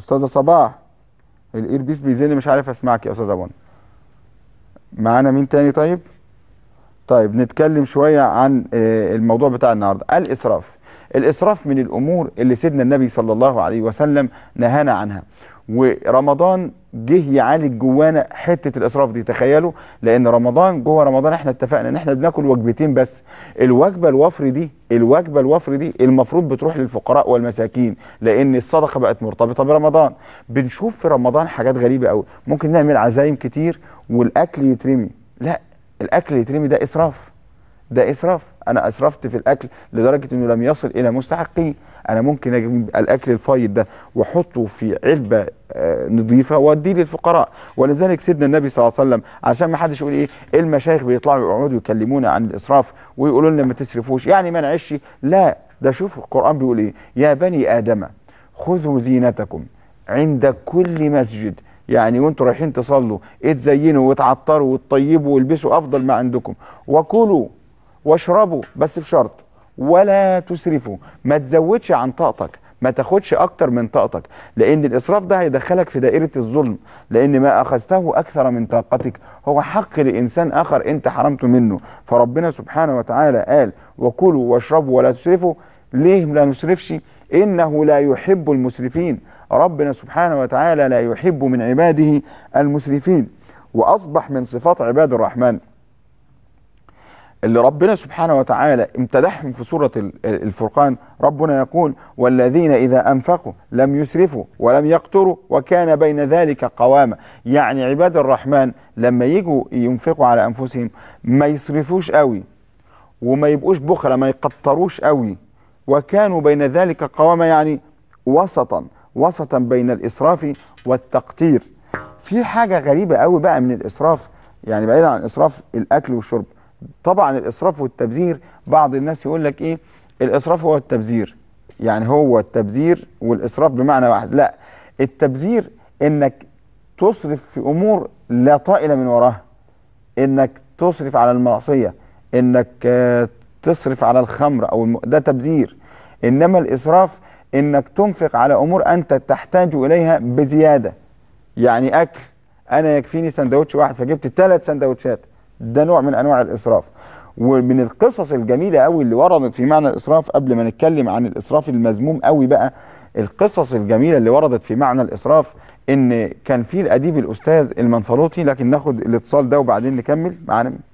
استاذه صباح الاير بيس بيزن مش عارف اسمعك يا استاذه منى معانا مين تاني طيب طيب نتكلم شويه عن آه، الموضوع بتاع النهارده الاسراف الاسراف من الامور اللي سيدنا النبي صلى الله عليه وسلم نهانا عنها ورمضان جه يعالج جوانا حته الاسراف دي تخيلوا لان رمضان جوه رمضان احنا اتفقنا ان احنا بناكل وجبتين بس الوجبه الوفر دي الوجبه الوفر دي المفروض بتروح للفقراء والمساكين لان الصدقه بقت مرتبطه برمضان بنشوف في رمضان حاجات غريبه قوي ممكن نعمل عزايم كتير والاكل يترمي لا الاكل يترمي ده اسراف ده اسراف انا اسرفت في الاكل لدرجه انه لم يصل الى مستحقي انا ممكن اجيب الاكل الفايض ده واحطه في علبه آه، نظيفه واديه للفقراء ولذلك سيدنا النبي صلى الله عليه وسلم عشان ما حدش يقول ايه المشايخ بيطلعوا يقعدوا يكلمونا عن الاسراف ويقولوا لنا ما تسرفوش يعني ما نعيش لا ده شوف القران بيقول ايه يا بني ادم خذوا زينتكم عند كل مسجد يعني وانتوا رايحين تصلوا اتزينوا وتعطروا وتطيبوا والبسوا افضل ما عندكم وكلوا واشربوا بس بشرط ولا تسرفوا ما تزودش عن طاقتك ما تاخدش اكتر من طاقتك لان الاسراف ده هيدخلك في دائره الظلم لان ما اخذته اكثر من طاقتك هو حق لانسان اخر انت حرمته منه فربنا سبحانه وتعالى قال وكلوا واشربوا ولا تسرفوا ليه لا نسرفش انه لا يحب المسرفين ربنا سبحانه وتعالى لا يحب من عباده المسرفين واصبح من صفات عباد الرحمن اللي ربنا سبحانه وتعالى امتدحهم في سورة الفرقان ربنا يقول والذين إذا أنفقوا لم يسرفوا ولم يقتروا وكان بين ذلك قواما يعني عباد الرحمن لما يجوا ينفقوا على أنفسهم ما يسرفوش قوي وما يبقوش بخلة ما يقطروش قوي وكانوا بين ذلك قواما يعني وسطا وسطا بين الإسراف والتقتير في حاجة غريبة قوي بقى من الإسراف يعني بعيدا عن إسراف الأكل والشرب طبعا الاسراف والتبذير بعض الناس يقول لك ايه الاسراف هو التبذير يعني هو التبذير والاسراف بمعنى واحد لا التبذير انك تصرف في امور لا طائل من وراها انك تصرف على المعصيه انك آه، تصرف على الخمر او الم... ده تبذير انما الاسراف انك تنفق على امور انت تحتاج اليها بزياده يعني اكل انا يكفيني سندوتش واحد فجبت ثلاث سندوتشات ده نوع من انواع الاسراف ومن القصص الجميله قوي اللي وردت في معنى الاسراف قبل ما نتكلم عن الاسراف المذموم قوي بقى القصص الجميله اللي وردت في معنى الاسراف ان كان في الاديب الاستاذ المنفلوطي لكن ناخد الاتصال ده وبعدين نكمل معانا